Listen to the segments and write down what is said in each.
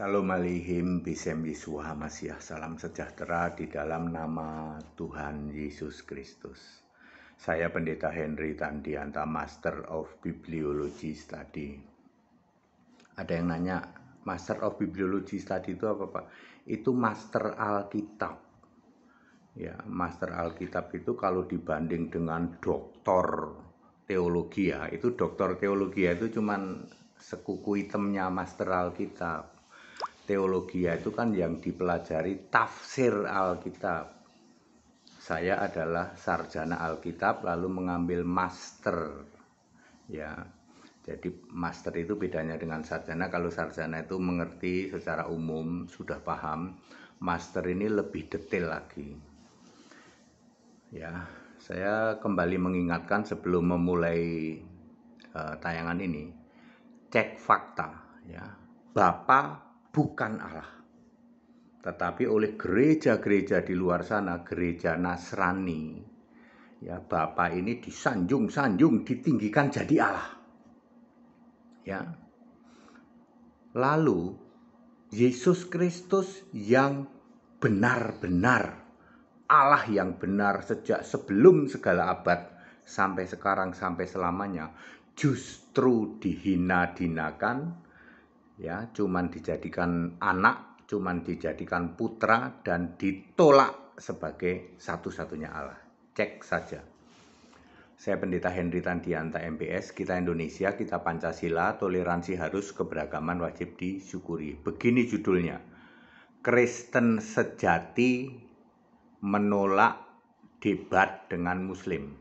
Salam alihim bisem Yesuha Masih Salam sejahtera di dalam nama Tuhan Yesus Kristus Saya Pendeta Henry Tandianta Master of Bibliology Study Ada yang nanya Master of Bibliology Study itu apa Pak? Itu Master Alkitab Ya, Master Alkitab itu kalau dibanding dengan doktor teologi ya, itu doktor teologi ya, itu cuman sekuku itemnya Master Alkitab teologi ya, itu kan yang dipelajari tafsir Alkitab. Saya adalah sarjana Alkitab lalu mengambil master. Ya. Jadi master itu bedanya dengan sarjana. Kalau sarjana itu mengerti secara umum, sudah paham. Master ini lebih detail lagi. Ya, saya kembali mengingatkan sebelum memulai uh, tayangan ini, cek fakta ya. Bapak bukan Allah. Tetapi oleh gereja-gereja di luar sana, gereja Nasrani, ya Bapa ini disanjung-sanjung, ditinggikan jadi Allah. Ya. Lalu Yesus Kristus yang benar-benar Allah yang benar sejak sebelum segala abad sampai sekarang sampai selamanya justru dihina-dinakan, ya cuman dijadikan anak cuman dijadikan putra dan ditolak sebagai satu-satunya Allah cek saja saya pendeta Henry Tandianta MPS, kita Indonesia, kita Pancasila, toleransi harus, keberagaman wajib disyukuri. Begini judulnya, Kristen sejati menolak debat dengan Muslim.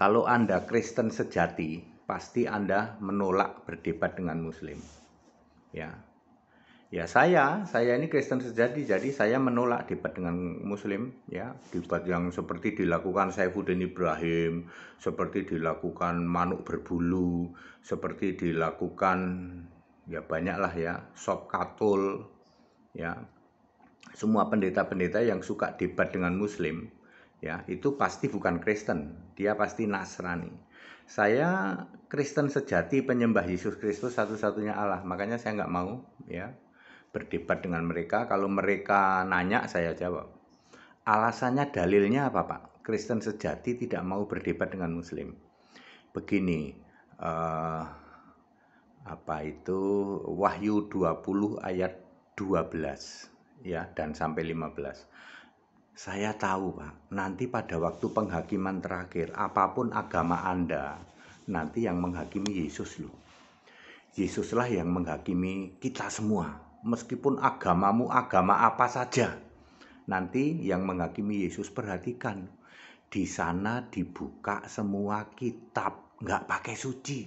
Kalau Anda Kristen sejati, pasti Anda menolak berdebat dengan Muslim ya ya saya saya ini Kristen sejati jadi saya menolak debat dengan Muslim ya debat yang seperti dilakukan Saifuddin Ibrahim seperti dilakukan Manuk berbulu seperti dilakukan ya banyaklah ya Sob Katul ya semua pendeta-pendeta yang suka debat dengan Muslim ya itu pasti bukan Kristen dia pasti Nasrani saya Kristen sejati penyembah Yesus Kristus satu-satunya Allah. Makanya saya nggak mau ya berdebat dengan mereka. Kalau mereka nanya saya jawab. Alasannya dalilnya apa Pak? Kristen sejati tidak mau berdebat dengan Muslim. Begini, uh, apa itu Wahyu 20 ayat 12 ya dan sampai 15. Saya tahu Pak, nanti pada waktu penghakiman terakhir apapun agama Anda, nanti yang menghakimi Yesus loh. Yesuslah yang menghakimi kita semua. Meskipun agamamu agama apa saja, nanti yang menghakimi Yesus perhatikan. Di sana dibuka semua kitab, nggak pakai suci.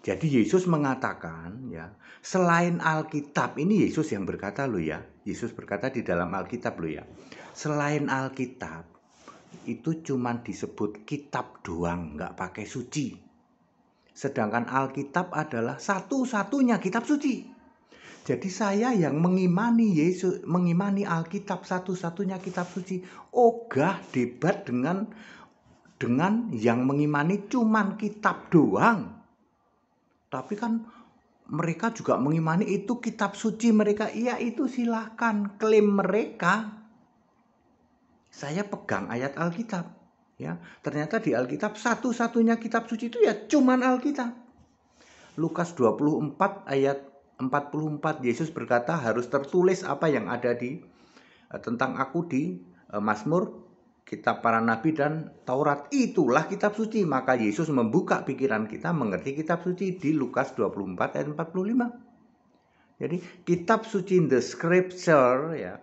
Jadi Yesus mengatakan ya, selain Alkitab ini Yesus yang berkata loh ya. Yesus berkata di dalam Alkitab loh ya. Selain Alkitab itu cuman disebut kitab doang, nggak pakai suci. Sedangkan Alkitab adalah satu-satunya kitab suci. Jadi saya yang mengimani Yesus, mengimani Alkitab satu-satunya kitab suci, ogah debat dengan dengan yang mengimani cuman kitab doang. Tapi kan mereka juga mengimani itu kitab suci mereka. Iya itu silahkan klaim mereka saya pegang ayat Alkitab. Ya, ternyata di Alkitab satu-satunya kitab suci itu ya cuman Alkitab. Lukas 24 ayat 44 Yesus berkata harus tertulis apa yang ada di eh, tentang aku di eh, Mazmur, kitab para nabi dan Taurat. Itulah kitab suci. Maka Yesus membuka pikiran kita mengerti kitab suci di Lukas 24 ayat 45. Jadi kitab suci in the scripture ya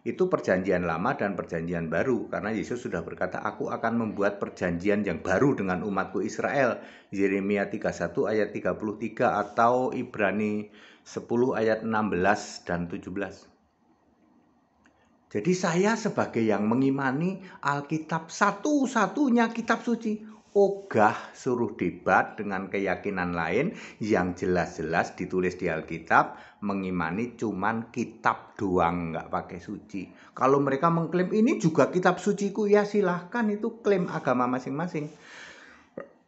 itu perjanjian lama dan perjanjian baru karena Yesus sudah berkata aku akan membuat perjanjian yang baru dengan umatku Israel Yeremia 31 ayat 33 atau Ibrani 10 ayat 16 dan 17 Jadi saya sebagai yang mengimani Alkitab satu-satunya kitab suci ogah suruh debat dengan keyakinan lain yang jelas-jelas ditulis di Alkitab mengimani cuman kitab doang nggak pakai suci. Kalau mereka mengklaim ini juga kitab suciku ya silahkan itu klaim agama masing-masing.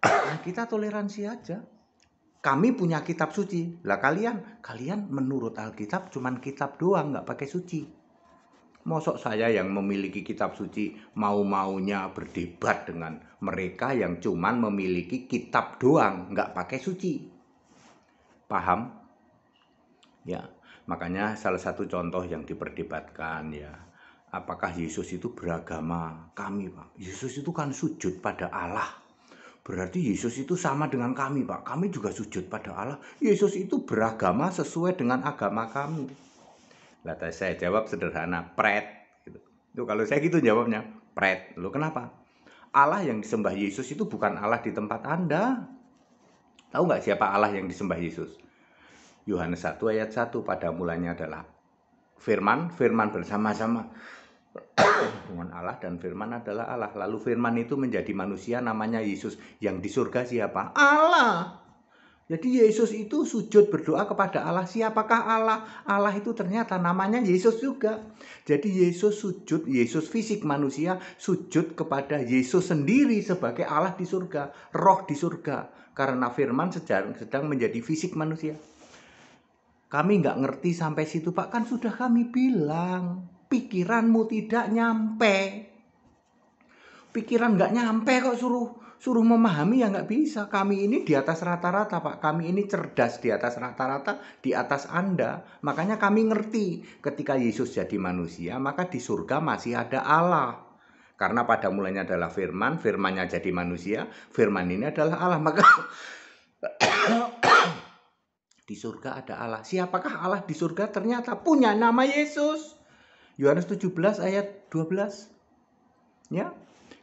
Nah, kita toleransi aja. Kami punya kitab suci. Lah kalian, kalian menurut Alkitab cuman kitab doang nggak pakai suci. Mosok saya yang memiliki kitab suci mau-maunya berdebat dengan mereka yang cuman memiliki kitab doang, nggak pakai suci. Paham? Ya, makanya salah satu contoh yang diperdebatkan ya, apakah Yesus itu beragama kami, Pak? Yesus itu kan sujud pada Allah. Berarti Yesus itu sama dengan kami, Pak. Kami juga sujud pada Allah. Yesus itu beragama sesuai dengan agama kami. Lah saya jawab sederhana, pret. Gitu. Itu kalau saya gitu jawabnya, pret. Lu kenapa? Allah yang disembah Yesus itu bukan Allah di tempat Anda. Tahu nggak siapa Allah yang disembah Yesus? Yohanes 1 ayat 1 pada mulanya adalah firman, firman bersama-sama dengan Allah dan firman adalah Allah. Lalu firman itu menjadi manusia namanya Yesus. Yang di surga siapa? Allah. Jadi Yesus itu sujud berdoa kepada Allah. Siapakah Allah? Allah itu ternyata namanya Yesus juga. Jadi Yesus sujud, Yesus fisik manusia sujud kepada Yesus sendiri sebagai Allah di surga, roh di surga. Karena firman sedang, sedang menjadi fisik manusia. Kami nggak ngerti sampai situ Pak, kan sudah kami bilang. Pikiranmu tidak nyampe. Pikiran nggak nyampe kok suruh suruh memahami ya nggak bisa. Kami ini di atas rata-rata, Pak. Kami ini cerdas di atas rata-rata, di atas Anda. Makanya kami ngerti ketika Yesus jadi manusia, maka di surga masih ada Allah. Karena pada mulanya adalah firman, firmannya jadi manusia, firman ini adalah Allah. Maka di surga ada Allah. Siapakah Allah di surga? Ternyata punya nama Yesus. Yohanes 17 ayat 12. Ya.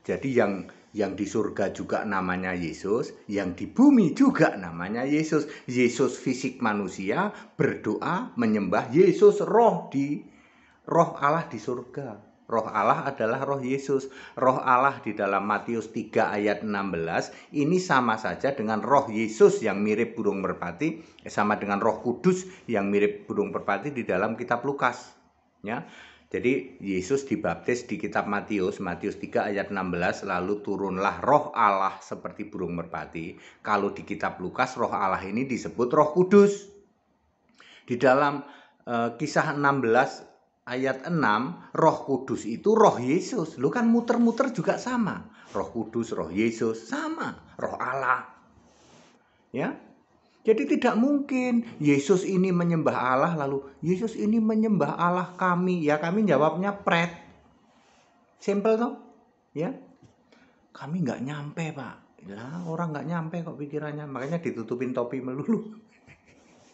Jadi yang yang di surga juga namanya Yesus, yang di bumi juga namanya Yesus. Yesus fisik manusia berdoa menyembah Yesus roh di roh Allah di surga. Roh Allah adalah roh Yesus. Roh Allah di dalam Matius 3 ayat 16 ini sama saja dengan roh Yesus yang mirip burung merpati, eh, sama dengan roh kudus yang mirip burung merpati di dalam kitab Lukas. Ya. Jadi Yesus dibaptis di kitab Matius, Matius 3 ayat 16, lalu turunlah roh Allah seperti burung merpati. Kalau di kitab Lukas, roh Allah ini disebut roh kudus. Di dalam e, kisah 16 ayat 6, roh kudus itu roh Yesus. Lu kan muter-muter juga sama. Roh kudus, roh Yesus, sama. Roh Allah. Ya, jadi tidak mungkin Yesus ini menyembah Allah lalu Yesus ini menyembah Allah kami. Ya kami jawabnya pret. Simple toh? Ya. Kami nggak nyampe pak. Lah orang nggak nyampe kok pikirannya. Makanya ditutupin topi melulu.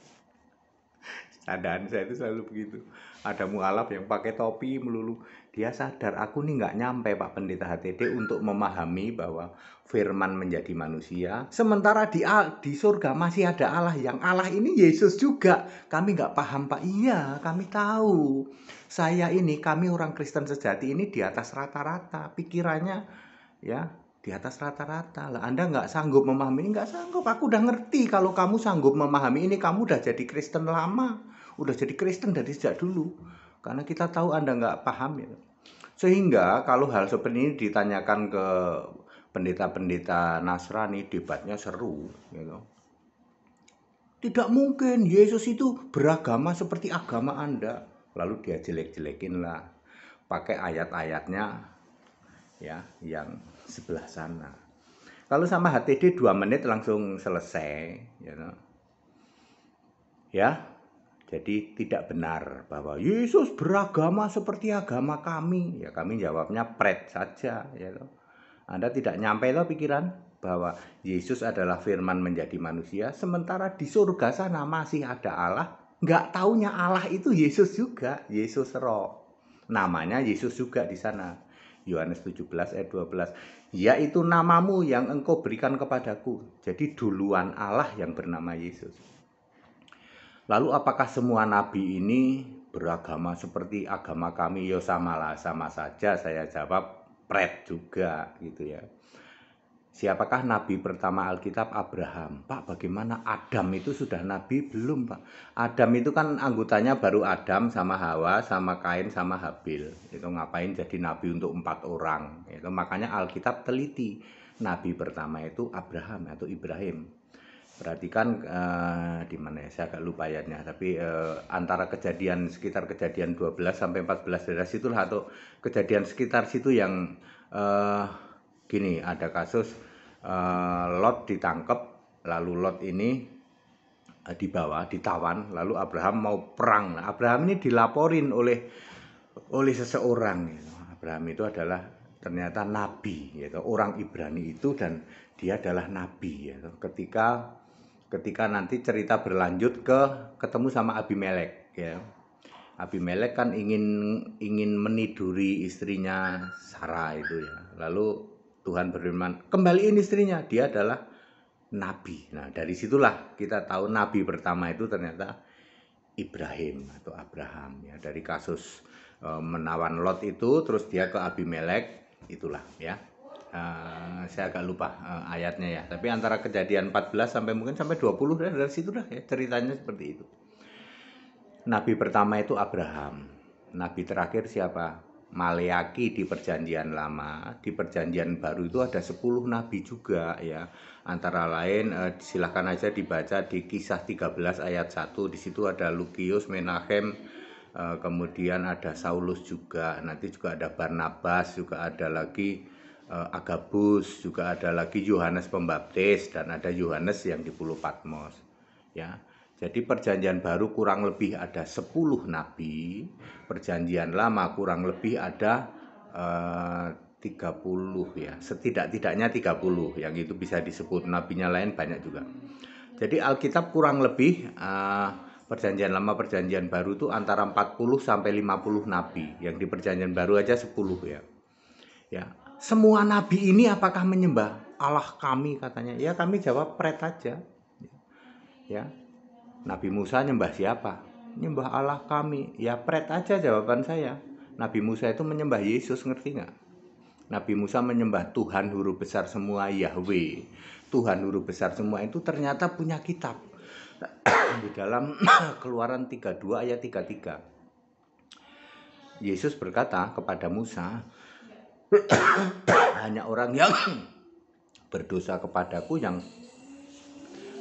Keadaan saya itu selalu begitu. Ada mualaf yang pakai topi melulu dia sadar aku nih nggak nyampe Pak Pendeta HTD untuk memahami bahwa firman menjadi manusia sementara di di surga masih ada Allah yang Allah ini Yesus juga kami nggak paham Pak iya kami tahu saya ini kami orang Kristen sejati ini di atas rata-rata pikirannya ya di atas rata-rata lah Anda nggak sanggup memahami ini nggak sanggup aku udah ngerti kalau kamu sanggup memahami ini kamu udah jadi Kristen lama udah jadi Kristen dari sejak dulu karena kita tahu Anda nggak paham ya. Sehingga kalau hal seperti ini ditanyakan ke pendeta-pendeta Nasrani debatnya seru gitu. Tidak mungkin Yesus itu beragama seperti agama Anda. Lalu dia jelek-jelekin lah pakai ayat-ayatnya ya yang sebelah sana. Kalau sama HTD 2 menit langsung selesai, you ya jadi tidak benar bahwa Yesus beragama seperti agama kami. Ya kami jawabnya pret saja. Ya loh. Anda tidak nyampe loh pikiran bahwa Yesus adalah firman menjadi manusia. Sementara di surga sana masih ada Allah. Enggak taunya Allah itu Yesus juga. Yesus roh. Namanya Yesus juga di sana. Yohanes 17 ayat 12. Yaitu namamu yang engkau berikan kepadaku. Jadi duluan Allah yang bernama Yesus. Lalu apakah semua nabi ini beragama seperti agama kami? Ya samalah, sama saja saya jawab pret juga gitu ya. Siapakah nabi pertama Alkitab Abraham? Pak, bagaimana Adam itu sudah nabi belum, Pak? Adam itu kan anggotanya baru Adam sama Hawa, sama Kain, sama Habil. Itu ngapain jadi nabi untuk empat orang? Itu makanya Alkitab teliti. Nabi pertama itu Abraham atau Ibrahim. Perhatikan uh, eh, di mana ya saya agak lupa ya. tapi uh, antara kejadian sekitar kejadian 12 sampai 14 daerah situ lah atau kejadian sekitar situ yang uh, gini ada kasus uh, Lot ditangkap lalu Lot ini uh, dibawa ditawan lalu Abraham mau perang nah, Abraham ini dilaporin oleh oleh seseorang gitu. Abraham itu adalah ternyata nabi yaitu orang Ibrani itu dan dia adalah nabi yaitu ketika ketika nanti cerita berlanjut ke ketemu sama Abimelek ya Abimelek kan ingin ingin meniduri istrinya Sarah itu ya lalu Tuhan berfirman kembaliin istrinya dia adalah nabi nah dari situlah kita tahu nabi pertama itu ternyata Ibrahim atau Abraham ya dari kasus e, menawan Lot itu terus dia ke Abimelek itulah ya Eh, saya agak lupa uh, ayatnya ya tapi antara kejadian 14 sampai mungkin sampai 20 ya, dari situ dah ya ceritanya seperti itu nabi pertama itu Abraham nabi terakhir siapa Maleaki di perjanjian lama, di perjanjian baru itu ada 10 nabi juga ya. Antara lain uh, silahkan aja dibaca di kisah 13 ayat 1, di situ ada Lukius, Menahem, kemudian ada Saulus juga, nanti juga ada Barnabas, juga ada lagi Eh, Agabus, juga ada lagi Yohanes Pembaptis dan ada Yohanes yang di Pulau Patmos. Ya. Jadi perjanjian baru kurang lebih ada 10 nabi, perjanjian lama kurang lebih ada eh, uh, 30 ya, setidak-tidaknya 30 yang itu bisa disebut nabinya lain banyak juga. Jadi Alkitab kurang lebih uh, perjanjian lama perjanjian baru itu antara 40 sampai 50 nabi. Yang di perjanjian baru aja 10 ya. Ya, semua nabi ini apakah menyembah Allah kami katanya? Ya kami jawab pret aja. Ya. Nabi Musa nyembah siapa? Nyembah Allah kami. Ya pret aja jawaban saya. Nabi Musa itu menyembah Yesus, ngerti nggak? Nabi Musa menyembah Tuhan huruf besar semua Yahweh. Tuhan huruf besar semua itu ternyata punya kitab. Di dalam Keluaran 32 ayat 33. Yesus berkata kepada Musa, hanya orang yang berdosa kepadaku yang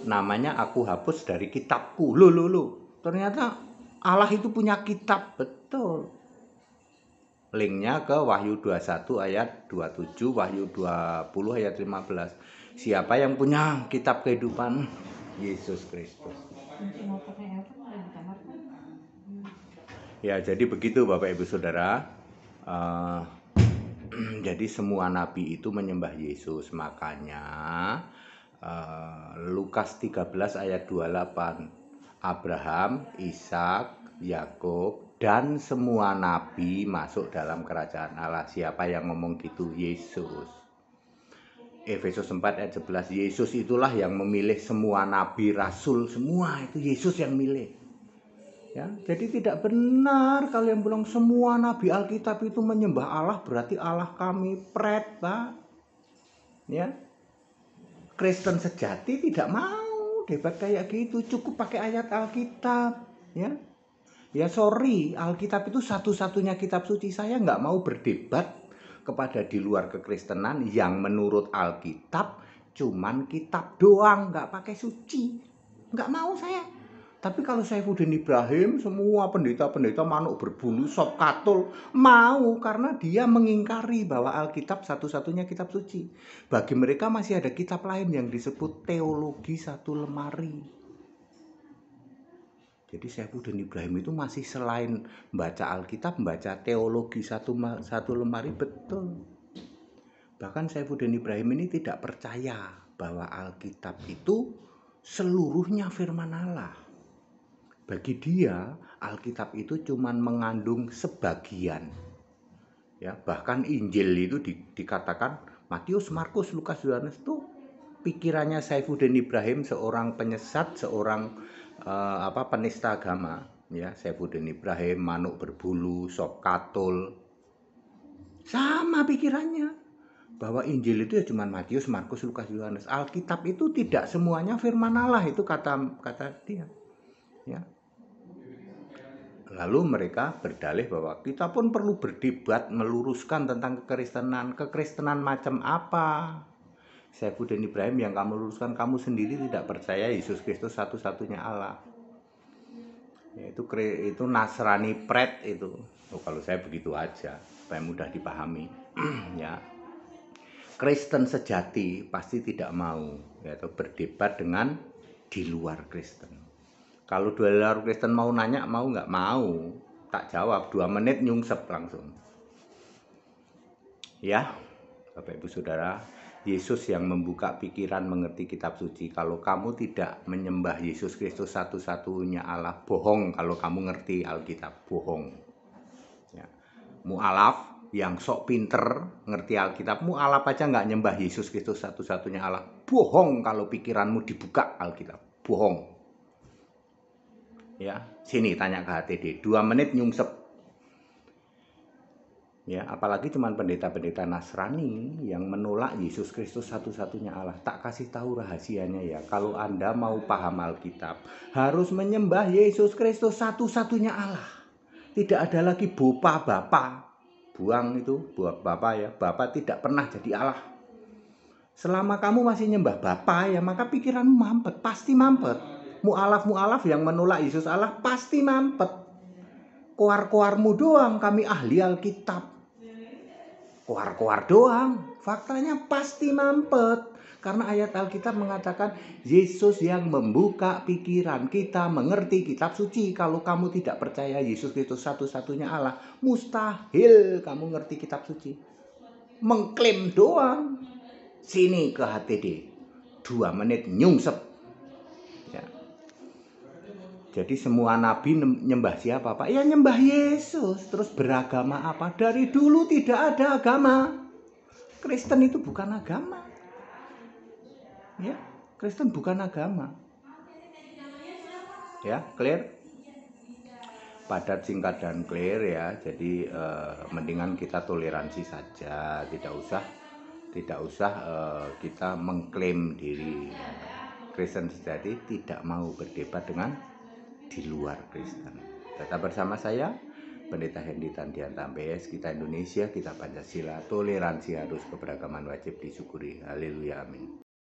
namanya aku hapus dari kitabku. Lo lo lo. Ternyata Allah itu punya kitab, betul. Linknya ke Wahyu 21 ayat 27, Wahyu 20 ayat 15. Siapa yang punya kitab kehidupan? Yesus Kristus. Ya, jadi begitu Bapak Ibu Saudara. Uh, jadi semua nabi itu menyembah Yesus makanya uh, Lukas 13 ayat 28 Abraham, Ishak, Yakub dan semua nabi masuk dalam kerajaan Allah siapa yang ngomong gitu Yesus Efesus 4 ayat 11 Yesus itulah yang memilih semua nabi rasul semua itu Yesus yang milih Ya, jadi tidak benar kalian bilang semua nabi Alkitab itu menyembah Allah berarti Allah kami pret, Pak. Ya. Kristen sejati tidak mau debat kayak gitu, cukup pakai ayat Alkitab, ya. Ya sorry, Alkitab itu satu-satunya kitab suci saya nggak mau berdebat kepada di luar kekristenan yang menurut Alkitab cuman kitab doang nggak pakai suci nggak mau saya tapi kalau Saifuddin Ibrahim, semua pendeta-pendeta manuk berbulu, sop katul, mau karena dia mengingkari bahwa Alkitab satu-satunya kitab suci. Bagi mereka masih ada kitab lain yang disebut teologi satu lemari. Jadi Saifuddin Ibrahim itu masih selain membaca Alkitab, membaca teologi satu, satu lemari betul. Bahkan Saifuddin Ibrahim ini tidak percaya bahwa Alkitab itu seluruhnya firman Allah. Bagi dia, Alkitab itu cuma mengandung sebagian. Ya, bahkan Injil itu di, dikatakan Matius, Markus, Lukas, Yohanes itu pikirannya Saifuddin Ibrahim seorang penyesat, seorang uh, apa penista agama, ya Saifuddin Ibrahim, manuk berbulu, sokatul katol, Sama pikirannya bahwa Injil itu ya cuma Matius, Markus, Lukas, Yohanes. Alkitab itu tidak semuanya firman Allah itu kata kata dia. Ya. Lalu mereka berdalih bahwa kita pun perlu berdebat meluruskan tentang kekristenan. Kekristenan macam apa? saya Saifuddin Ibrahim yang kamu luruskan kamu sendiri tidak percaya Yesus Kristus satu-satunya Allah. Itu itu Nasrani pret itu. Oh, kalau saya begitu aja, supaya mudah dipahami. ya. Kristen sejati pasti tidak mau yaitu berdebat dengan di luar Kristen kalau dua dolar Kristen mau nanya mau nggak mau, tak jawab dua menit nyungsep langsung. Ya, Bapak Ibu Saudara, Yesus yang membuka pikiran mengerti kitab suci. Kalau kamu tidak menyembah Yesus Kristus satu-satunya Allah, bohong kalau kamu ngerti Alkitab, bohong. Ya. Mu'alaf, yang sok pinter ngerti Alkitab mu'alaf aja nggak nyembah Yesus Kristus satu-satunya Allah bohong kalau pikiranmu dibuka Alkitab bohong ya sini tanya ke HTD dua menit nyungsep ya apalagi cuman pendeta-pendeta Nasrani yang menolak Yesus Kristus satu-satunya Allah tak kasih tahu rahasianya ya kalau anda mau paham Alkitab harus menyembah Yesus Kristus satu-satunya Allah tidak ada lagi bupa bapa buang itu buat bapa ya bapa tidak pernah jadi Allah selama kamu masih nyembah bapa ya maka pikiranmu mampet pasti mampet mualaf-mualaf yang menolak Yesus Allah pasti mampet. Kuar-kuarmu doang kami ahli Alkitab. Kuar-kuar doang, faktanya pasti mampet. Karena ayat Alkitab mengatakan Yesus yang membuka pikiran kita mengerti kitab suci. Kalau kamu tidak percaya Yesus itu satu-satunya Allah, mustahil kamu ngerti kitab suci. Mengklaim doang. Sini ke HTD. Dua menit nyungsep jadi semua nabi nyembah siapa Pak? Ya nyembah Yesus. Terus beragama apa? Dari dulu tidak ada agama. Kristen itu bukan agama. Ya, Kristen bukan agama. Ya, clear? Padat singkat dan clear ya. Jadi eh, mendingan kita toleransi saja, tidak usah tidak usah eh, kita mengklaim diri. Kristen sejati tidak mau berdebat dengan di luar Kristen. Tetap bersama saya, Pendeta Hendy Tantian Tambes. kita Indonesia, kita Pancasila, toleransi harus keberagaman wajib disyukuri. Haleluya, amin.